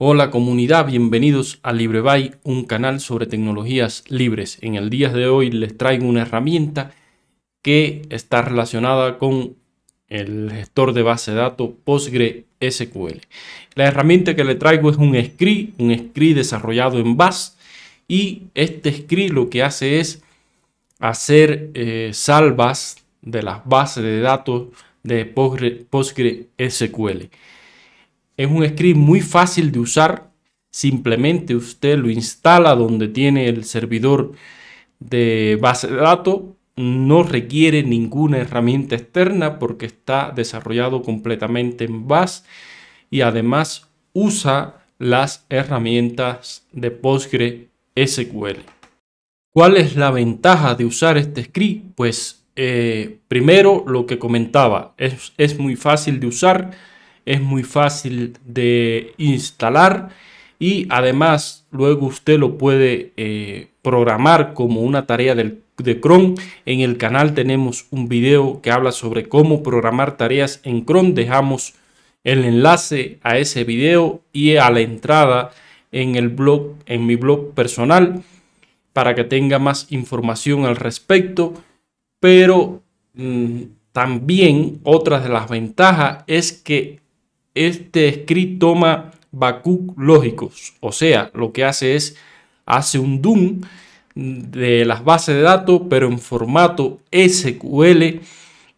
Hola comunidad, bienvenidos a LibreBuy, un canal sobre tecnologías libres. En el día de hoy les traigo una herramienta que está relacionada con el gestor de base de datos PostgreSQL. La herramienta que le traigo es un script, un script desarrollado en Bash y este script lo que hace es hacer eh, salvas de las bases de datos de PostgreSQL. Es un script muy fácil de usar. Simplemente usted lo instala donde tiene el servidor de base de datos. No requiere ninguna herramienta externa porque está desarrollado completamente en Bash y además usa las herramientas de PostgreSQL. ¿Cuál es la ventaja de usar este script? Pues eh, primero lo que comentaba, es muy fácil de usar es muy fácil de instalar y además luego usted lo puede eh, programar como una tarea de Chrome. En el canal tenemos un video que habla sobre cómo programar tareas en Chrome. Dejamos el enlace a ese video y a la entrada en el blog, en mi blog personal, para que tenga más información al respecto. Pero mm, también otra de las ventajas es que este script toma Bakú lógicos, o sea, lo que hace es, hace un DOOM de las bases de datos, pero en formato SQL,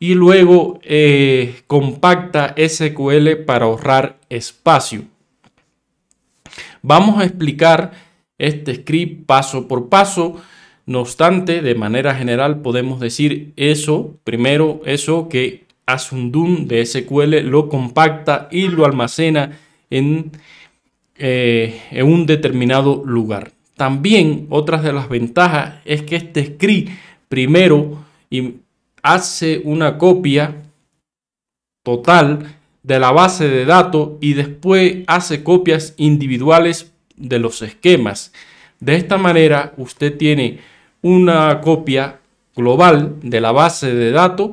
y luego eh, compacta SQL para ahorrar espacio. Vamos a explicar este script paso por paso. No obstante, de manera general podemos decir eso, primero eso que hace un DOOM de SQL, lo compacta y lo almacena en, eh, un determinado lugar. También otra de las ventajas es que este script primero hace una copia total de la base de datos y después hace copias individuales de los esquemas. De esta manera usted tiene una copia global de la base de datos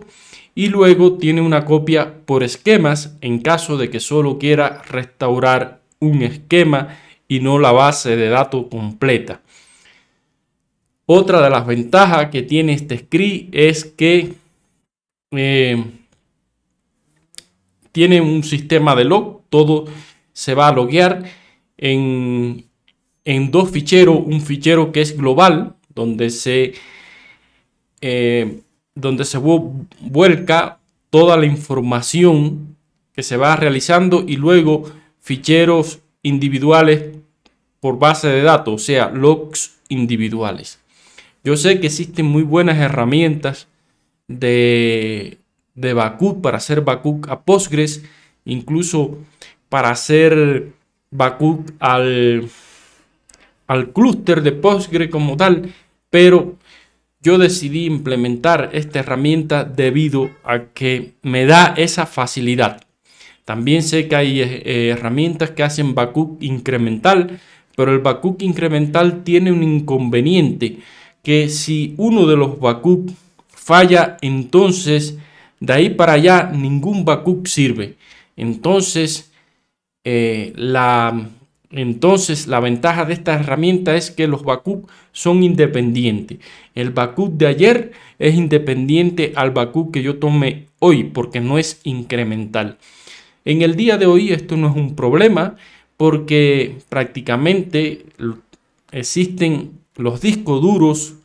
y luego tiene una copia por esquemas en caso de que solo quiera restaurar un esquema y no la base de datos completa. Otra de las ventajas que tiene este script es que eh, tiene un sistema de log, todo se va a loguear en, dos ficheros, un fichero que es global, donde se eh, donde se vuelca toda la información que se va realizando y luego ficheros individuales por base de datos, o sea, logs individuales. Yo sé que existen muy buenas herramientas de, de para hacer backup a Postgres, incluso para hacer backup al, al clúster de Postgres como tal, pero yo decidí implementar esta herramienta debido a que me da esa facilidad. También sé que hay eh, eh, herramientas que hacen backup incremental, pero el backup incremental tiene un inconveniente, que si uno de los backup falla, entonces de ahí para allá ningún backup sirve. Entonces, eh, la entonces, la ventaja de esta herramienta es que los backups son independientes. El backup de ayer es independiente al backup que yo tome hoy porque no es incremental. En el día de hoy esto no es un problema porque prácticamente existen los discos duros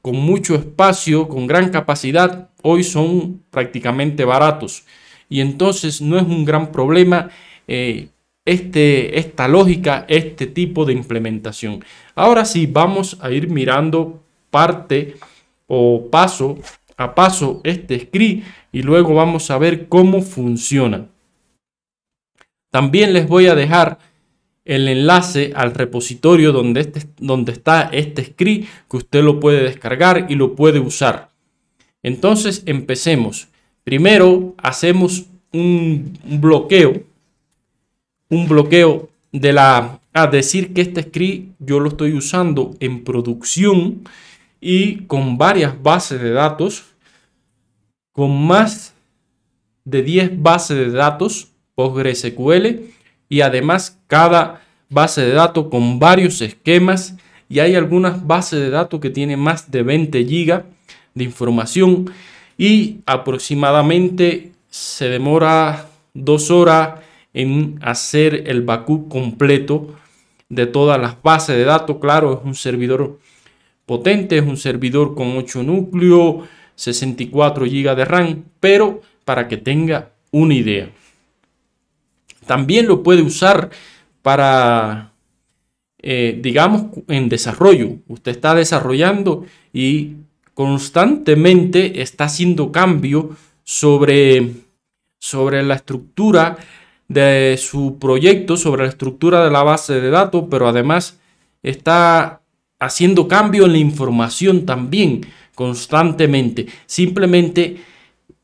con mucho espacio, con gran capacidad, hoy son prácticamente baratos. Y entonces no es un gran problema eh, este, esta lógica, este tipo de implementación. Ahora sí, vamos a ir mirando parte o paso a paso este script y luego vamos a ver cómo funciona. También les voy a dejar el enlace al repositorio donde, este, donde está este script que usted lo puede descargar y lo puede usar. Entonces empecemos. Primero hacemos un bloqueo un bloqueo de la a decir que este script yo lo estoy usando en producción y con varias bases de datos, con más de 10 bases de datos PostgreSQL y además cada base de datos con varios esquemas y hay algunas bases de datos que tienen más de 20 gigas de información y aproximadamente se demora dos horas en hacer el backup completo de todas las bases de datos. Claro, es un servidor potente, es un servidor con 8 núcleos, 64 GB de RAM, pero para que tenga una idea. También lo puede usar para, eh, digamos, en desarrollo. Usted está desarrollando y constantemente está haciendo cambio sobre, sobre la estructura de su proyecto sobre la estructura de la base de datos, pero además está haciendo cambio en la información también constantemente. Simplemente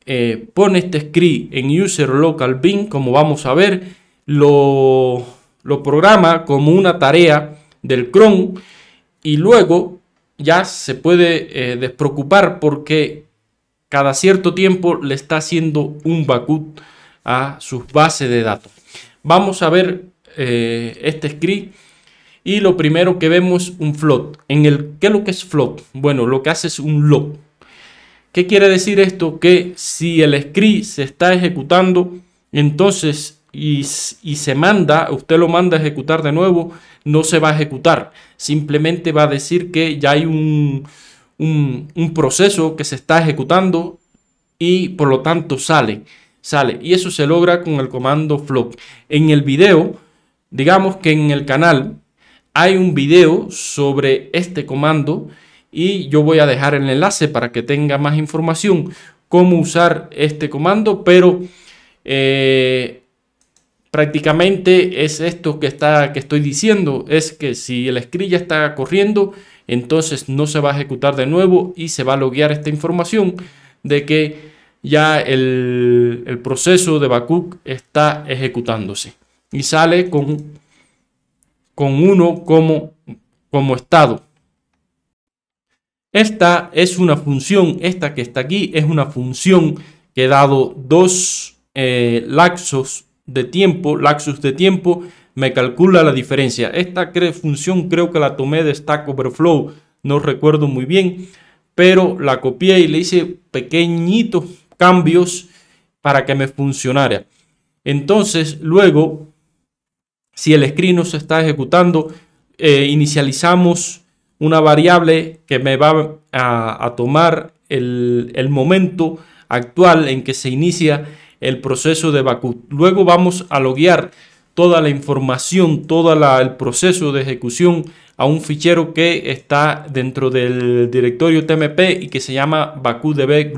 eh, pone este script en user local bin, como vamos a ver, lo, programa como una tarea del cron y luego ya se puede eh, despreocupar porque cada cierto tiempo le está haciendo un backup a sus bases de datos. Vamos a ver eh, este script y lo primero que vemos un float. En el, que lo que es float? Bueno, lo que hace es un log. ¿Qué quiere decir esto? Que si el script se está ejecutando, entonces y, se manda, usted lo manda a ejecutar de nuevo, no se va a ejecutar. Simplemente va a decir que ya hay un, un proceso que se está ejecutando y por lo tanto sale sale. Y eso se logra con el comando flop. En el video, digamos que en el canal hay un video sobre este comando y yo voy a dejar el enlace para que tenga más información cómo usar este comando, pero eh, prácticamente es esto que, está, que estoy diciendo, es que si el script ya está corriendo, entonces no se va a ejecutar de nuevo y se va a loguear esta información de que ya el, proceso de Bakuk está ejecutándose y sale con, con uno como, como estado. Esta es una función, esta que está aquí es una función que dado dos eh, laxos de tiempo, laxos de tiempo, me calcula la diferencia. Esta función creo que la tomé de Stack Overflow, no recuerdo muy bien, pero la copié y le hice pequeñito cambios para que me funcionara. Entonces, luego, si el screen no se está ejecutando, eh, inicializamos una variable que me va a, tomar el, momento actual en que se inicia el proceso de backup. Luego vamos a loguear toda la información, todo el proceso de ejecución a un fichero que está dentro del directorio TMP y que se llama BakuDB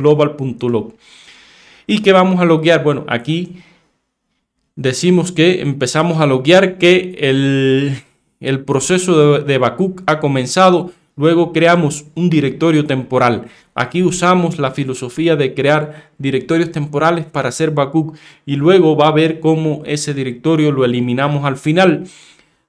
¿Y que vamos a loguear? Bueno, aquí decimos que empezamos a loguear que el, proceso de, de Bakú ha comenzado Luego creamos un directorio temporal. Aquí usamos la filosofía de crear directorios temporales para hacer backup y luego va a ver cómo ese directorio lo eliminamos al final.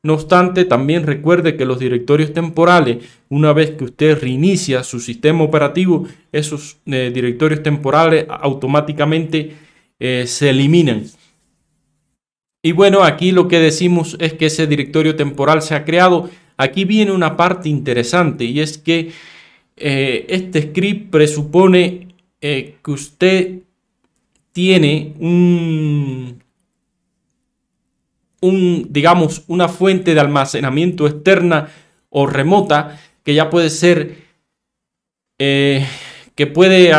No obstante, también recuerde que los directorios temporales, una vez que usted reinicia su sistema operativo, esos eh, directorios temporales automáticamente eh, se eliminan. Y bueno, aquí lo que decimos es que ese directorio temporal se ha creado Aquí viene una parte interesante y es que eh, este script presupone eh, que usted tiene un, digamos, una fuente de almacenamiento externa o remota que ya puede ser, eh, que puede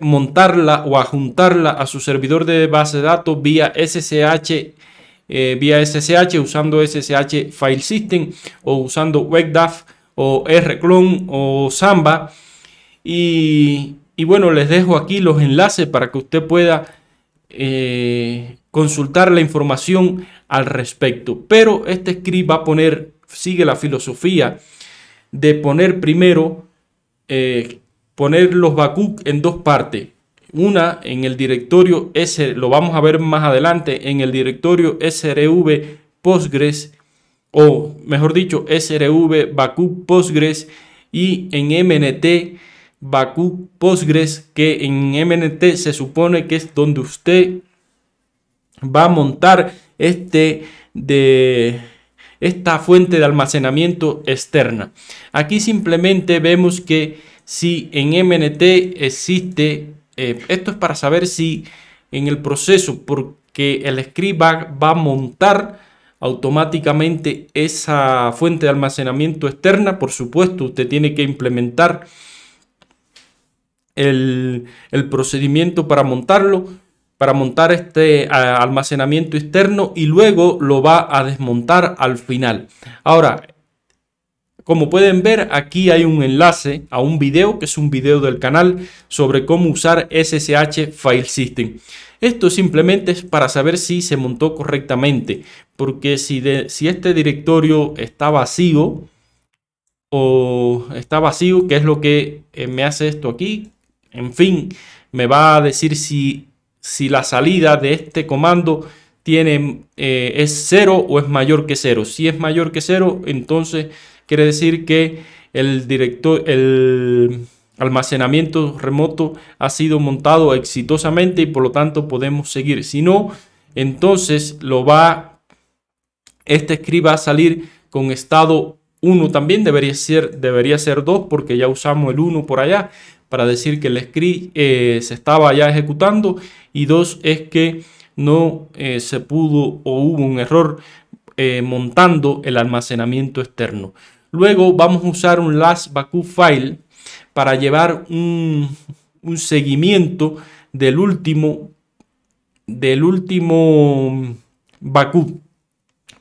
montarla o adjuntarla a su servidor de base de datos vía SSH eh, vía SSH usando SSH File System o usando WebDAV o Rclone o Samba. Y, bueno, les dejo aquí los enlaces para que usted pueda eh, consultar la información al respecto. Pero este script va a poner, sigue la filosofía de poner primero, eh, poner los BACUC en dos partes. Una en el directorio S, lo vamos a ver más adelante, en el directorio SRV Postgres, o mejor dicho, SRV Baku Postgres y en MNT Baku Postgres, que en MNT se supone que es donde usted va a montar este de esta fuente de almacenamiento externa. Aquí simplemente vemos que si en MNT existe eh, esto es para saber si en el proceso, porque el script va, a montar automáticamente esa fuente de almacenamiento externa. Por supuesto, usted tiene que implementar el, el, procedimiento para montarlo, para montar este almacenamiento externo y luego lo va a desmontar al final. Ahora, como pueden ver, aquí hay un enlace a un video, que es un video del canal, sobre cómo usar SSH File System. Esto simplemente es para saber si se montó correctamente, porque si, si este directorio está vacío, o está vacío, que es lo que eh, me hace esto aquí, en fin, me va a decir si, si la salida de este comando tiene, eh, es cero o es mayor que cero. Si es mayor que cero, entonces Quiere decir que el, director, el almacenamiento remoto ha sido montado exitosamente y por lo tanto podemos seguir. Si no, entonces lo va, este script va a salir con estado 1 también, debería ser, debería ser 2 porque ya usamos el 1 por allá para decir que el script eh, se estaba ya ejecutando y 2 es que no eh, se pudo o hubo un error eh, montando el almacenamiento externo. Luego vamos a usar un last Baku file para llevar un, seguimiento del último del último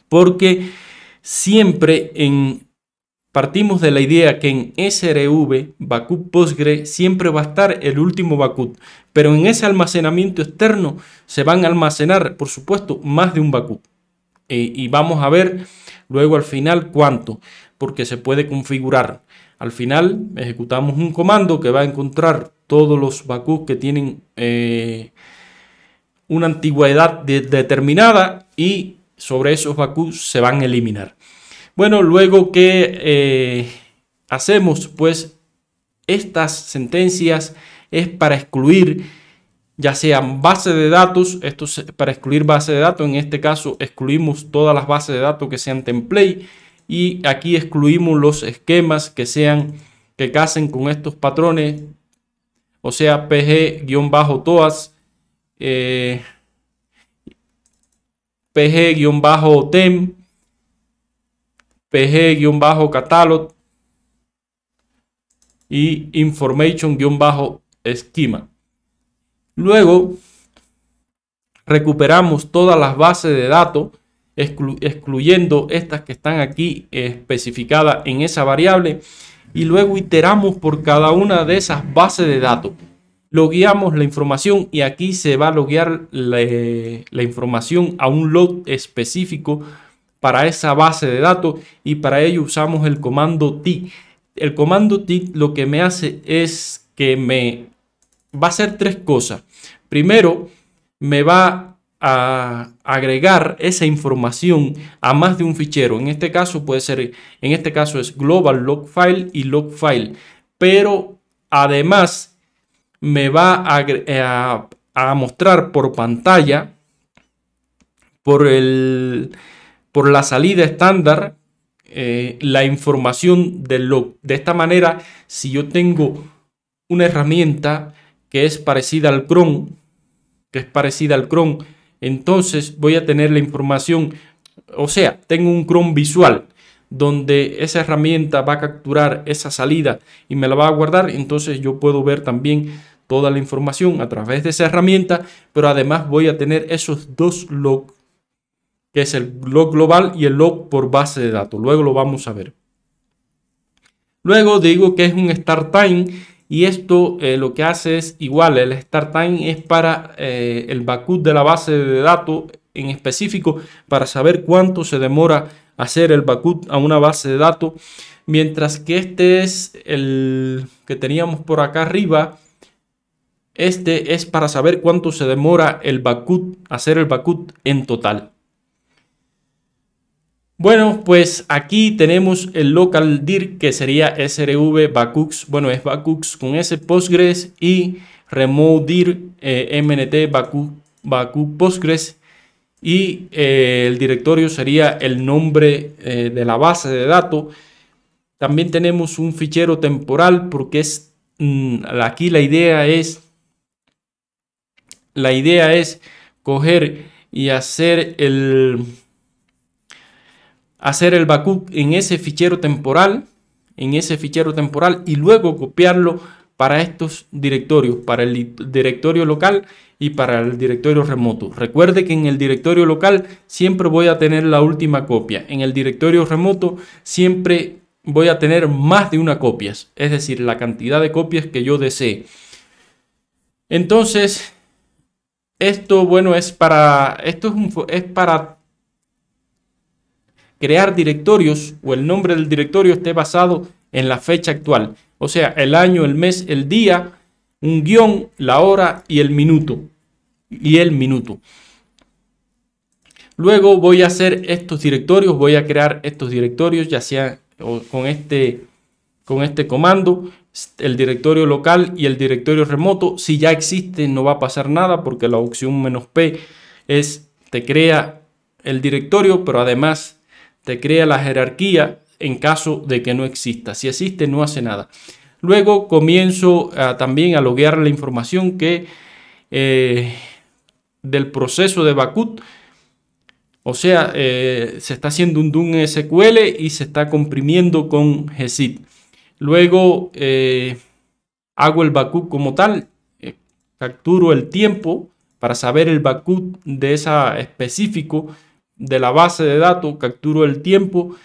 Porque siempre en partimos de la idea que en SRV, Bakú Postgre, siempre va a estar el último Bakú. Pero en ese almacenamiento externo se van a almacenar, por supuesto, más de un Bakú. Eh, y vamos a ver luego al final cuánto porque se puede configurar. Al final ejecutamos un comando que va a encontrar todos los Bakus que tienen eh, una antigüedad determinada y sobre esos Bakus se van a eliminar. Bueno, luego que eh, hacemos pues estas sentencias es para excluir ya sean base de datos, esto es para excluir base de datos, en este caso excluimos todas las bases de datos que sean template, y aquí excluimos los esquemas que sean que casen con estos patrones, o sea, pg-toas, eh, pg-tem, pg-catalog y information-esquema. Luego recuperamos todas las bases de datos excluyendo estas que están aquí especificadas en esa variable y luego iteramos por cada una de esas bases de datos. Logueamos la información y aquí se va a loguear la, información a un log específico para esa base de datos y para ello usamos el comando t El comando t lo que me hace es que me va a hacer tres cosas. Primero, me va a agregar esa información a más de un fichero. En este caso puede ser, en este caso es global log file y log file, pero además me va a, eh, mostrar por pantalla por el por la salida estándar eh, la información del log. De esta manera, si yo tengo una herramienta que es parecida al cron, que es parecida al cron, entonces voy a tener la información, o sea, tengo un Chrome visual donde esa herramienta va a capturar esa salida y me la va a guardar, entonces yo puedo ver también toda la información a través de esa herramienta, pero además voy a tener esos dos logs, que es el log global y el log por base de datos. Luego lo vamos a ver. Luego digo que es un start time y esto eh, lo que hace es igual, el start time es para eh, el backup de la base de datos en específico para saber cuánto se demora hacer el backup a una base de datos. Mientras que este es el que teníamos por acá arriba. Este es para saber cuánto se demora el backup, hacer el backup en total. Bueno, pues aquí tenemos el local dir que sería SRV Bakux, bueno es Bakux con S Postgres y remote dir eh, MNT Postgres y eh, el directorio sería el nombre eh, de la base de datos. También tenemos un fichero temporal porque es mm, aquí la idea es la idea es coger y hacer el hacer el backup en ese fichero temporal, en ese fichero temporal y luego copiarlo para estos directorios, para el directorio local y para el directorio remoto. Recuerde que en el directorio local siempre voy a tener la última copia. En el directorio remoto siempre voy a tener más de una copia, es decir, la cantidad de copias que yo desee. Entonces, esto bueno es para esto es, es para crear directorios o el nombre del directorio esté basado en la fecha actual. O sea, el año, el mes, el día, un guión, la hora y el minuto. Y el minuto. Luego voy a hacer estos directorios, voy a crear estos directorios, ya sea con este, con este comando, el directorio local y el directorio remoto. Si ya existe no va a pasar nada porque la opción menos P es, te crea el directorio, pero además te crea la jerarquía en caso de que no exista. Si existe, no hace nada. Luego comienzo ah, también a loguear la información que eh, del proceso de Bakut. O sea, eh, se está haciendo un DUN SQL y se está comprimiendo con GZIP. Luego eh, hago el Bakut como tal, capturo el tiempo para saber el Bakut de esa específico de la base de datos, capturo el tiempo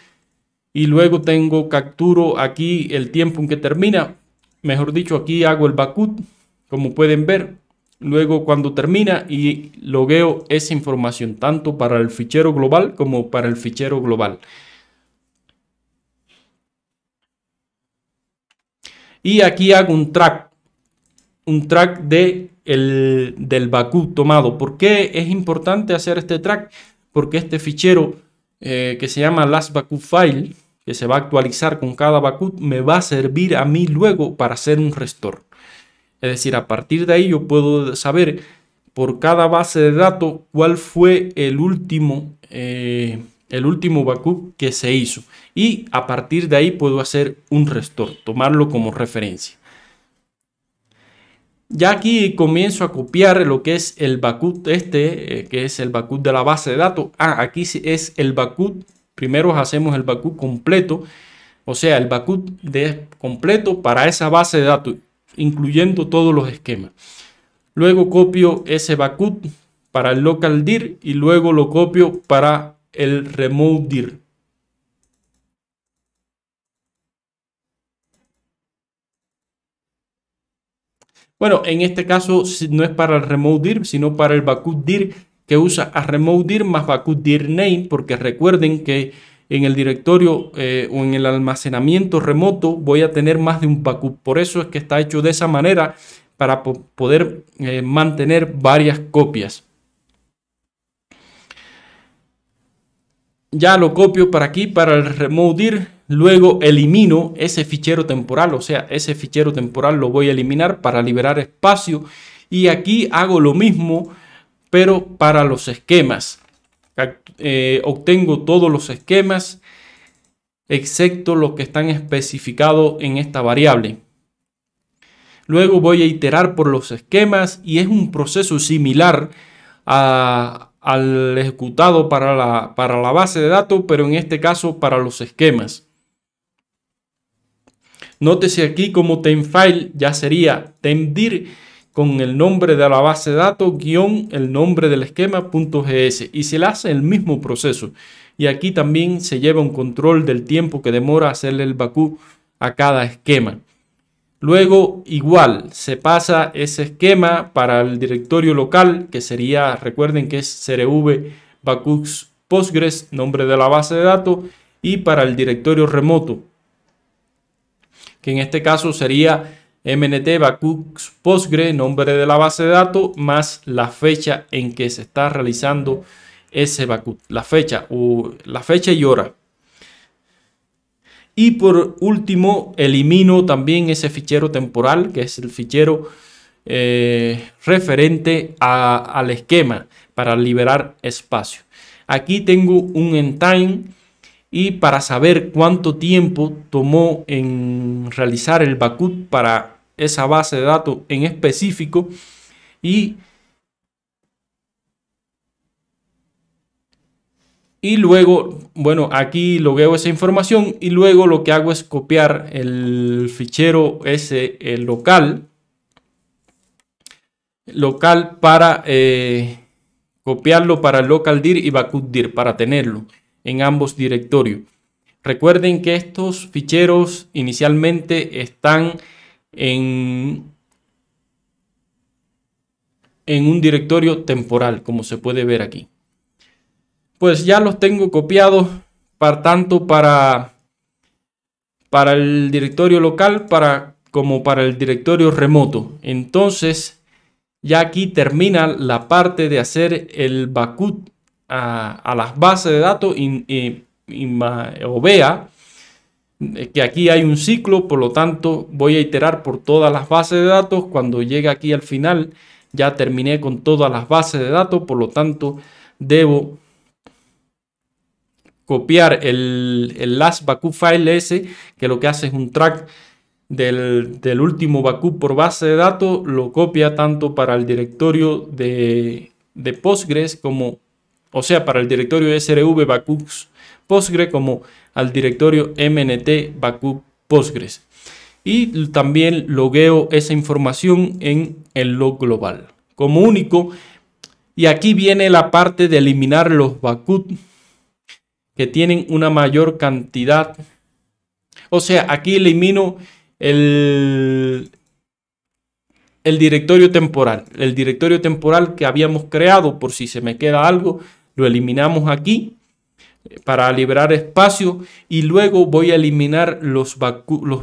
y luego tengo capturo aquí el tiempo en que termina. Mejor dicho, aquí hago el bakut como pueden ver. Luego cuando termina y logueo esa información tanto para el fichero global como para el fichero global. Y aquí hago un track, un track de del backup tomado. ¿Por qué es importante hacer este track? porque este fichero eh, que se llama last file, que se va a actualizar con cada backup, me va a servir a mí luego para hacer un restore. Es decir, a partir de ahí yo puedo saber por cada base de datos cuál fue el último, eh, el último backup que se hizo. Y a partir de ahí puedo hacer un restore, tomarlo como referencia. Ya aquí comienzo a copiar lo que es el BACUT este, eh, que es el BACUT de la base de datos. Ah, aquí es el BACUT Primero hacemos el BACUT completo. O sea, el BACUT de completo para esa base de datos, incluyendo todos los esquemas. Luego copio ese BACUT para el local dir y luego lo copio para el remote dir. Bueno, en este caso no es para el remote dir, sino para el backup que usa a remote dir más backup name, porque recuerden que en el directorio eh, o en el almacenamiento remoto voy a tener más de un backup. Por eso es que está hecho de esa manera para poder eh, mantener varias copias. Ya lo copio para aquí, para el remote dir luego elimino ese fichero temporal, o sea, ese fichero temporal lo voy a eliminar para liberar espacio y aquí hago lo mismo, pero para los esquemas. Eh, obtengo todos los esquemas, excepto los que están especificados en esta variable. Luego voy a iterar por los esquemas y es un proceso similar al ejecutado para la base de datos, pero en este caso para los esquemas. Nótese aquí como temfile ya sería TenDir con el nombre de la base de datos guión el nombre del esquema .gs y se le hace el mismo proceso. Y aquí también se lleva un control del tiempo que demora hacerle el BACU a cada esquema. Luego igual se pasa ese esquema para el directorio local que sería, recuerden que es CRV Bacux Postgres, nombre de la base de datos, y para el directorio remoto que en este caso sería MNT Bacux Postgre, nombre de la base de datos, más la fecha en que se está realizando ese BACUX, la fecha, o la fecha y hora. Y por último, elimino también ese fichero temporal, que es el fichero eh, referente al esquema para liberar espacio. Aquí tengo un en time y para saber cuánto tiempo tomó en realizar el Bakut para esa base de datos en específico y, y luego, bueno, aquí logueo esa información y luego lo que hago es copiar el fichero ese el local local para eh, copiarlo para el local dir y BACUTdir dir para tenerlo en ambos directorios. Recuerden que estos ficheros inicialmente están en, en un directorio temporal, como se puede ver aquí. Pues ya los tengo copiados, para, tanto para, para el directorio local para, como para el directorio remoto. Entonces, ya aquí termina la parte de hacer el backup a, las bases de datos y vea que aquí hay un ciclo, por lo tanto voy a iterar por todas las bases de datos. Cuando llegue aquí al final ya terminé con todas las bases de datos, por lo tanto debo copiar el, el last backup file que lo que hace es un track del, último backup por base de datos, lo copia tanto para el directorio de, de Postgres como o sea, para el directorio SRV Bakux Postgres como al directorio MNT Bakux Postgres. Y también logueo esa información en el log global. Como único, y aquí viene la parte de eliminar los Bakut que tienen una mayor cantidad. O sea, aquí elimino el, el directorio temporal. El directorio temporal que habíamos creado, por si se me queda algo, lo eliminamos aquí eh, para liberar espacio y luego voy a eliminar los, los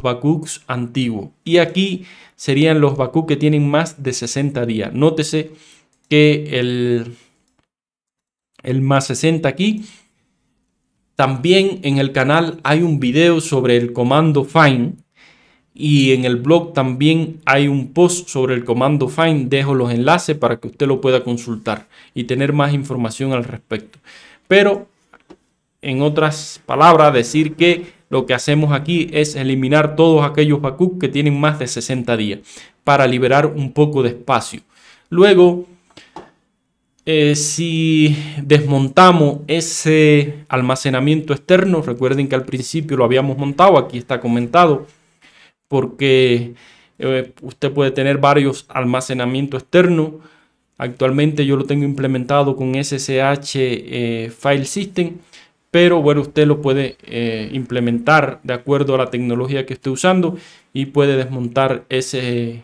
antiguos. Y aquí serían los BACUCs que tienen más de 60 días. Nótese que el, el más 60 aquí. También en el canal hay un video sobre el comando find y en el blog también hay un post sobre el comando find. Dejo los enlaces para que usted lo pueda consultar y tener más información al respecto. Pero, en otras palabras, decir que lo que hacemos aquí es eliminar todos aquellos backups que tienen más de 60 días para liberar un poco de espacio. Luego, eh, si desmontamos ese almacenamiento externo, recuerden que al principio lo habíamos montado, aquí está comentado, porque eh, usted puede tener varios almacenamientos externos. Actualmente yo lo tengo implementado con SSH eh, File System, pero bueno, usted lo puede eh, implementar de acuerdo a la tecnología que esté usando y puede desmontar ese,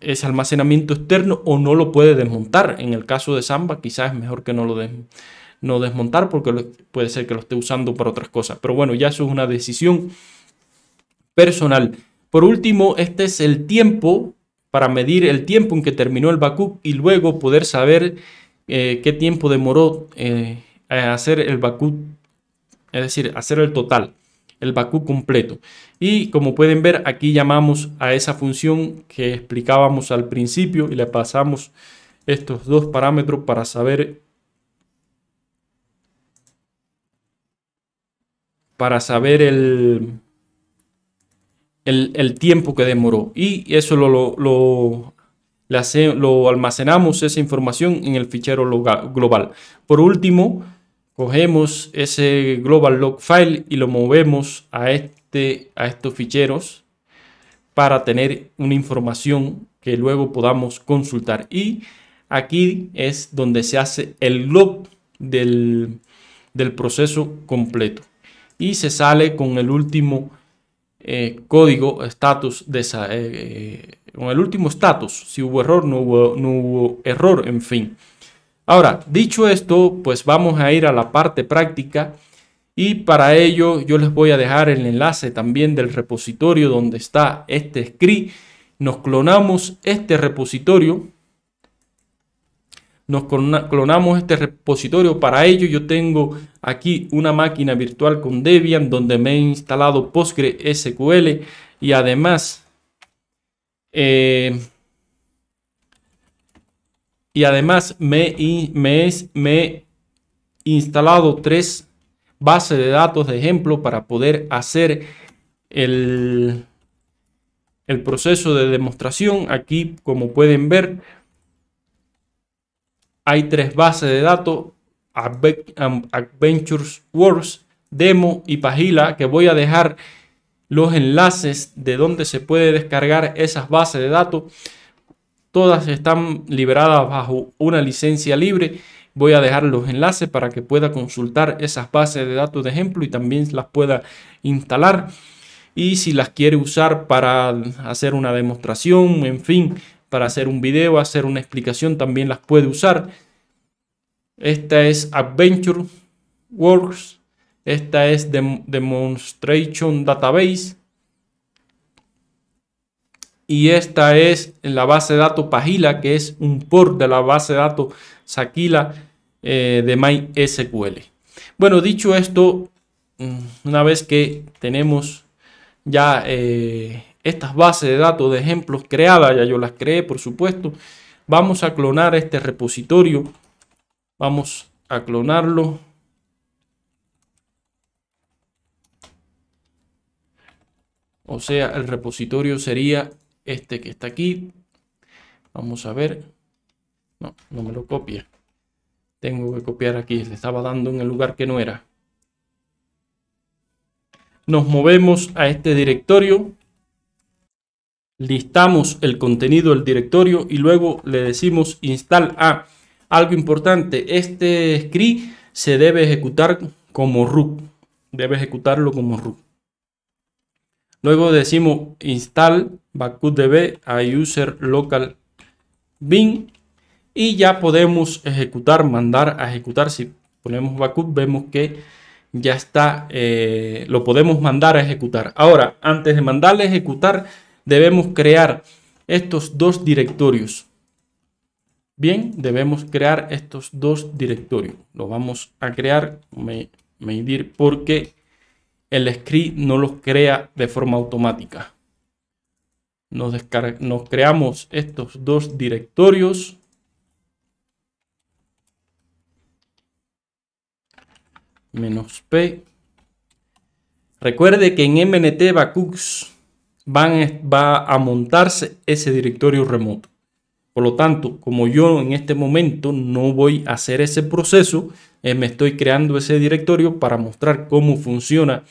ese almacenamiento externo o no lo puede desmontar. En el caso de Samba quizás es mejor que no lo no desmontar porque puede ser que lo esté usando para otras cosas. Pero bueno, ya eso es una decisión personal. Por último, este es el tiempo para medir el tiempo en que terminó el Bakuk y luego poder saber eh, qué tiempo demoró eh, hacer el Bakuk, es decir, hacer el total, el Bakuk completo. Y como pueden ver, aquí llamamos a esa función que explicábamos al principio y le pasamos estos dos parámetros para saber para saber el el, tiempo que demoró. Y eso lo, lo, lo almacenamos, esa información, en el fichero global. Por último, cogemos ese global log file y lo movemos a, este, a estos ficheros para tener una información que luego podamos consultar. Y aquí es donde se hace el log del, del proceso completo. Y se sale con el último eh, código status de eh, eh, con el último status. Si hubo error, no hubo, no hubo error, en fin. Ahora, dicho esto, pues vamos a ir a la parte práctica y para ello yo les voy a dejar el enlace también del repositorio donde está este script. Nos clonamos este repositorio nos clonamos este repositorio. Para ello yo tengo aquí una máquina virtual con Debian donde me he instalado PostgreSQL y además... Eh, y además me, me, me he instalado tres bases de datos de ejemplo para poder hacer el, el proceso de demostración. Aquí, como pueden ver, hay tres bases de datos, Adventures Wars, Demo y Pagila, que voy a dejar los enlaces de donde se puede descargar esas bases de datos. Todas están liberadas bajo una licencia libre. Voy a dejar los enlaces para que pueda consultar esas bases de datos de ejemplo y también las pueda instalar. Y si las quiere usar para hacer una demostración, en fin, para hacer un video, hacer una explicación, también las puede usar. Esta es Adventure Works. Esta es Demonstration Database. Y esta es la base de datos Pagila, que es un port de la base de datos Sakila eh, de MySQL. Bueno, dicho esto, mm, una vez que tenemos ya eh, estas bases de datos de ejemplos creadas, ya yo las creé por supuesto, vamos a clonar este repositorio, vamos a clonarlo. O sea, el repositorio sería este que está aquí. Vamos a ver. No, no me lo copia. Tengo que copiar aquí. Le estaba dando en el lugar que no era. Nos movemos a este directorio listamos el contenido del directorio y luego le decimos install a. Algo importante, este script se debe ejecutar como root. Debe ejecutarlo como root. Luego decimos install backupdb a user local bin y ya podemos ejecutar, mandar a ejecutar. Si ponemos backup vemos que ya está, eh, lo podemos mandar a ejecutar. Ahora, antes de mandarle a ejecutar, debemos crear estos dos directorios. Bien, debemos crear estos dos directorios. Los vamos a crear, me, medir, porque el script no los crea de forma automática. Nos, nos creamos estos dos directorios. Menos P. Recuerde que en MNT Bacux van, va a montarse ese directorio remoto. Por lo tanto, como yo en este momento no voy a hacer ese proceso, eh, me estoy creando ese directorio para mostrar cómo funciona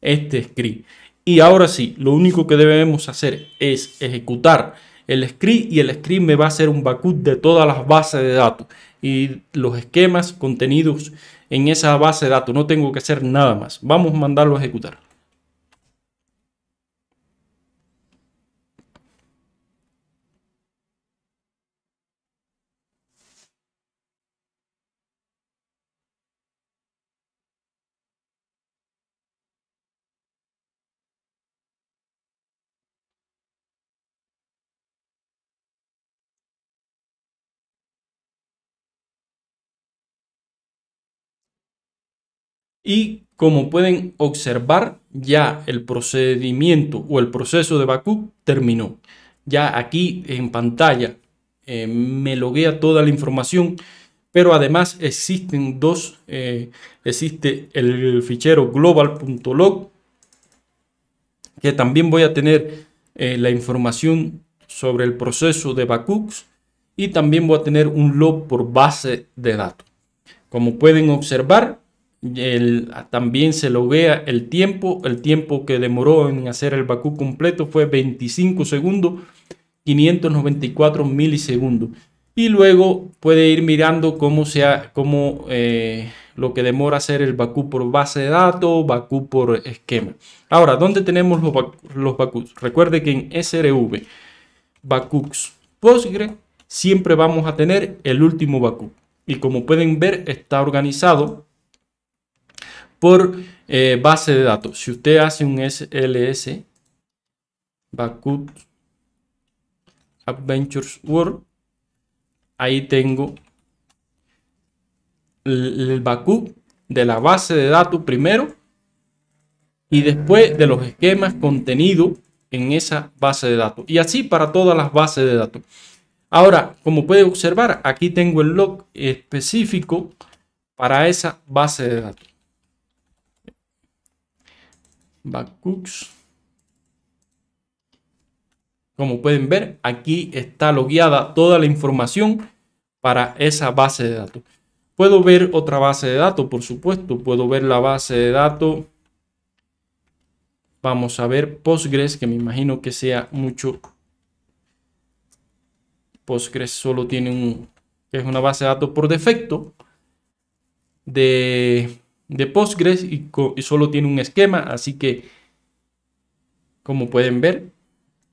este script. Y ahora sí, lo único que debemos hacer es ejecutar el script y el script me va a hacer un backup de todas las bases de datos y los esquemas contenidos en esa base de datos. No tengo que hacer nada más. Vamos a mandarlo a ejecutar. Y como pueden observar, ya el procedimiento o el proceso de bakú terminó. Ya aquí en pantalla eh, me loguea toda la información, pero además existen dos, eh, existe el fichero global.log, que también voy a tener eh, la información sobre el proceso de BACUC y también voy a tener un log por base de datos. Como pueden observar, también se lo vea el tiempo. El tiempo que demoró en hacer el Bakú completo fue 25 segundos, 594 milisegundos. Y luego puede ir mirando cómo, sea, cómo eh, lo que demora hacer el Bakú por base de datos, Bakú por esquema. Ahora, ¿dónde tenemos los, los Recuerde que en SRV, Bakús Postgre, siempre vamos a tener el último Bakú. Y como pueden ver, está organizado por eh, base de datos. Si usted hace un SLS Backup Adventures World, ahí tengo el backup de la base de datos primero y después de los esquemas contenido en esa base de datos. Y así para todas las bases de datos. Ahora, como puede observar, aquí tengo el log específico para esa base de datos. Backups. Como pueden ver, aquí está logueada toda la información para esa base de datos. Puedo ver otra base de datos, por supuesto. Puedo ver la base de datos. Vamos a ver Postgres, que me imagino que sea mucho. Postgres solo tiene un... que es una base de datos por defecto de de Postgres y, solo tiene un esquema, así que como pueden ver,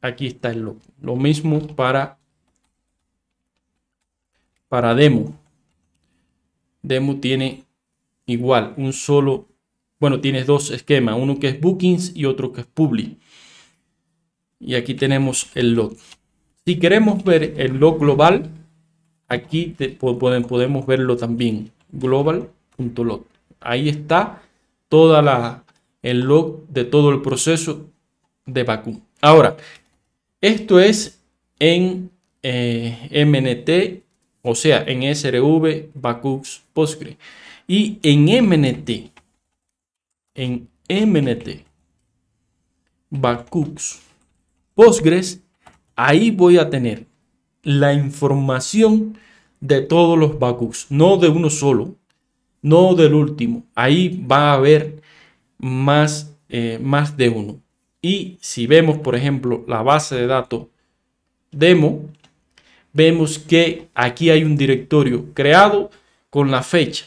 aquí está el log. Lo mismo para, para demo. Demo tiene igual un solo, bueno, tienes dos esquemas, uno que es bookings y otro que es public. Y aquí tenemos el log. Si queremos ver el log global, aquí te, podemos verlo también, global.log. Ahí está toda la, el log de todo el proceso de Bakú. Ahora, esto es en eh, MNT, o sea, en SRV Bakux Postgres. Y en MNT, en MNT Postgres, ahí voy a tener la información de todos los Bakux, no de uno solo, no del último. Ahí va a haber más, eh, más de uno. Y si vemos, por ejemplo, la base de datos demo, vemos que aquí hay un directorio creado con la fecha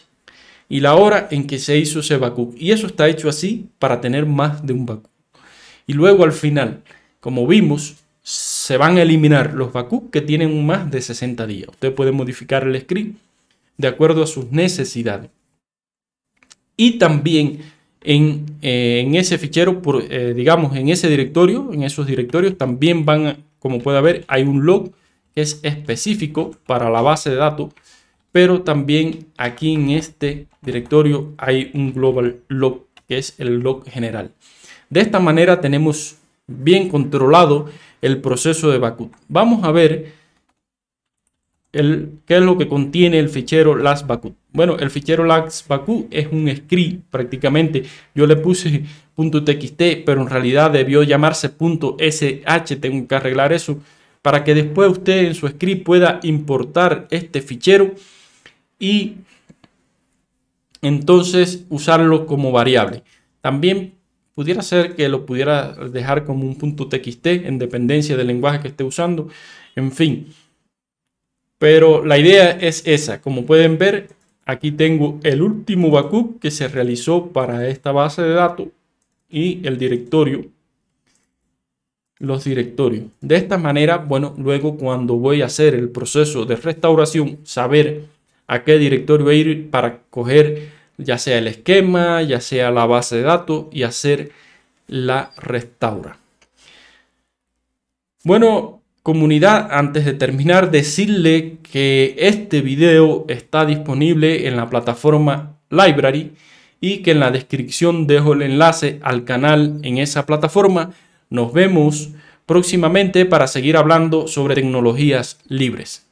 y la hora en que se hizo ese backup. Y eso está hecho así para tener más de un backup. Y luego al final, como vimos, se van a eliminar los backups que tienen más de 60 días. Usted puede modificar el script de acuerdo a sus necesidades y también eh, en, ese fichero, por, eh, digamos, en ese directorio, en esos directorios también van, como puede ver, hay un log que es específico para la base de datos, pero también aquí en este directorio hay un global log, que es el log general. De esta manera tenemos bien controlado el proceso de backup. Vamos a ver ¿qué es lo que contiene el fichero lastbaku? Bueno, el fichero lastbaku es un script prácticamente. Yo le puse .txt, pero en realidad debió llamarse .sh. Tengo que arreglar eso para que después usted en su script pueda importar este fichero y entonces usarlo como variable. También pudiera ser que lo pudiera dejar como un txt en dependencia del lenguaje que esté usando. En fin, pero la idea es esa. Como pueden ver, aquí tengo el último backup que se realizó para esta base de datos y el directorio. Los directorios. De esta manera, bueno, luego cuando voy a hacer el proceso de restauración, saber a qué directorio ir para coger ya sea el esquema, ya sea la base de datos y hacer la restaura. Bueno, Comunidad, antes de terminar, decirle que este video está disponible en la plataforma Library y que en la descripción dejo el enlace al canal en esa plataforma. Nos vemos próximamente para seguir hablando sobre tecnologías libres.